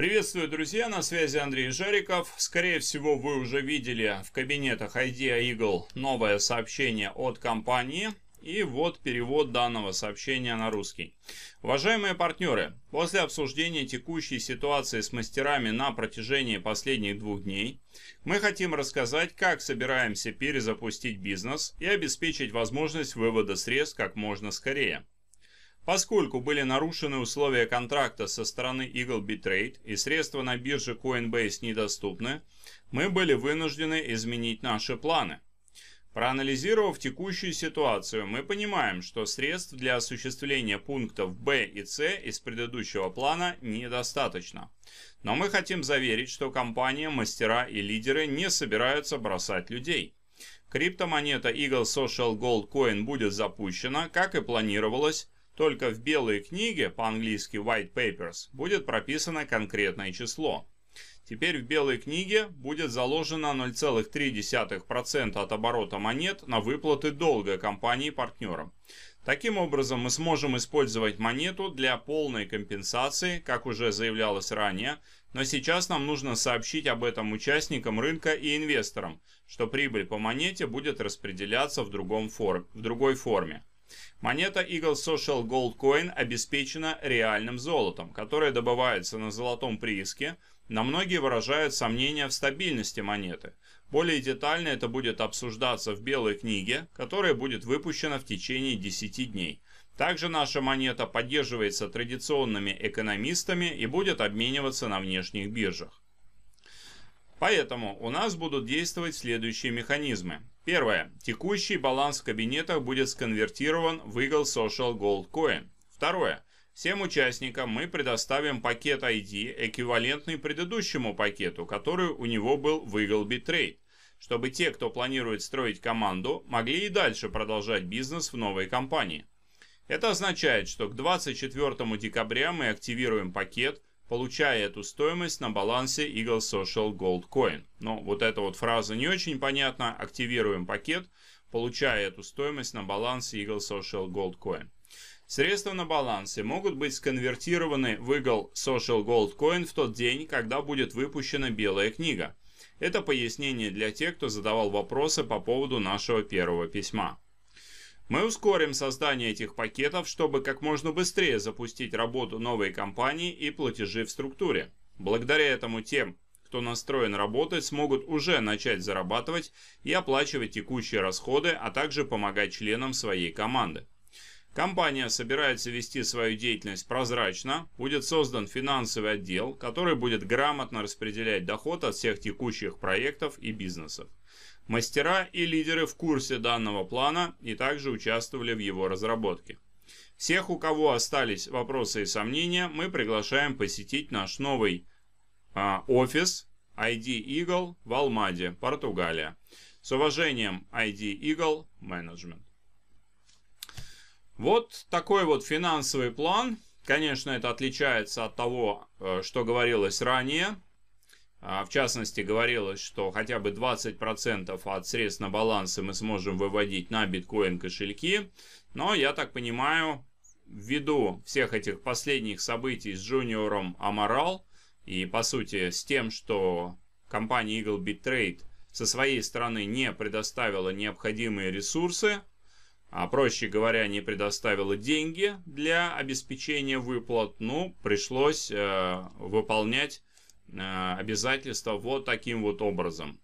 Приветствую, друзья, на связи Андрей Жариков. Скорее всего, вы уже видели в кабинетах Idea Eagle новое сообщение от компании. И вот перевод данного сообщения на русский. Уважаемые партнеры, после обсуждения текущей ситуации с мастерами на протяжении последних двух дней, мы хотим рассказать, как собираемся перезапустить бизнес и обеспечить возможность вывода средств как можно скорее. Поскольку были нарушены условия контракта со стороны Eagle Bitrate и средства на бирже Coinbase недоступны, мы были вынуждены изменить наши планы. Проанализировав текущую ситуацию, мы понимаем, что средств для осуществления пунктов Б и С из предыдущего плана недостаточно. Но мы хотим заверить, что компания, мастера и лидеры не собираются бросать людей. Криптомонета Eagle Social Gold Coin будет запущена, как и планировалось, только в белой книге, по-английски White Papers, будет прописано конкретное число. Теперь в белой книге будет заложено 0,3% от оборота монет на выплаты долга компании-партнерам. Таким образом, мы сможем использовать монету для полной компенсации, как уже заявлялось ранее, но сейчас нам нужно сообщить об этом участникам рынка и инвесторам, что прибыль по монете будет распределяться в, другом фор в другой форме. Монета Eagle Social Gold Coin обеспечена реальным золотом, которое добывается на золотом прииске, на многие выражают сомнения в стабильности монеты. Более детально это будет обсуждаться в белой книге, которая будет выпущена в течение 10 дней. Также наша монета поддерживается традиционными экономистами и будет обмениваться на внешних биржах. Поэтому у нас будут действовать следующие механизмы. Первое. Текущий баланс в кабинетах будет сконвертирован в Eagle Social Gold Coin. Второе. Всем участникам мы предоставим пакет ID, эквивалентный предыдущему пакету, который у него был в Eagle Bitrate, чтобы те, кто планирует строить команду, могли и дальше продолжать бизнес в новой компании. Это означает, что к 24 декабря мы активируем пакет – получая эту стоимость на балансе Eagle Social Gold Coin. Но вот эта вот фраза не очень понятна. Активируем пакет, получая эту стоимость на балансе Eagle Social Gold Coin. Средства на балансе могут быть сконвертированы в Eagle Social Gold Coin в тот день, когда будет выпущена белая книга. Это пояснение для тех, кто задавал вопросы по поводу нашего первого письма. Мы ускорим создание этих пакетов, чтобы как можно быстрее запустить работу новой компании и платежи в структуре. Благодаря этому тем, кто настроен работать, смогут уже начать зарабатывать и оплачивать текущие расходы, а также помогать членам своей команды. Компания собирается вести свою деятельность прозрачно, будет создан финансовый отдел, который будет грамотно распределять доход от всех текущих проектов и бизнесов. Мастера и лидеры в курсе данного плана и также участвовали в его разработке. Всех, у кого остались вопросы и сомнения, мы приглашаем посетить наш новый а, офис ID Eagle в Алмаде, Португалия. С уважением, ID Eagle Management. Вот такой вот финансовый план. Конечно, это отличается от того, э, что говорилось ранее. А, в частности, говорилось, что хотя бы 20% от средств на балансы мы сможем выводить на биткоин кошельки. Но, я так понимаю, ввиду всех этих последних событий с джуниором Амарал и, по сути, с тем, что компания Eagle Bit Trade со своей стороны не предоставила необходимые ресурсы, а проще говоря, не предоставила деньги для обеспечения выплат, ну, пришлось э, выполнять э, обязательства вот таким вот образом.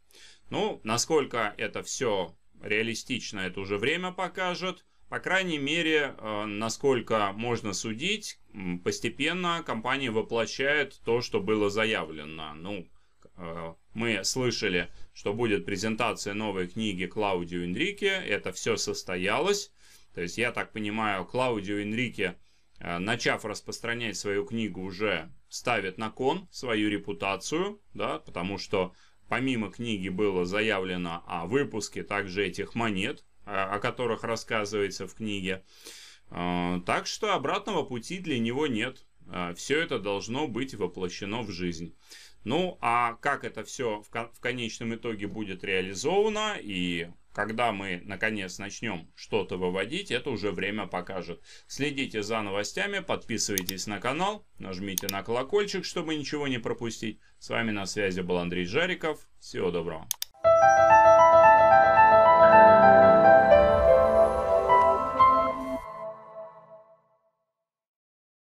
Ну, насколько это все реалистично, это уже время покажет. По крайней мере, э, насколько можно судить, постепенно компания воплощает то, что было заявлено. Ну, Э, мы слышали, что будет презентация новой книги Клаудио Энрике. Это все состоялось. То есть, я так понимаю, Клаудио Энрике, э, начав распространять свою книгу, уже ставит на кон свою репутацию, да, потому что помимо книги было заявлено о выпуске также этих монет, э, о которых рассказывается в книге. Так что обратного пути для него нет. А, все это должно быть воплощено в жизнь. Ну, а как это все в конечном итоге будет реализовано и когда мы наконец начнем что-то выводить, это уже время покажет. Следите за новостями, подписывайтесь на канал, нажмите на колокольчик, чтобы ничего не пропустить. С вами на связи был Андрей Жариков. Всего доброго.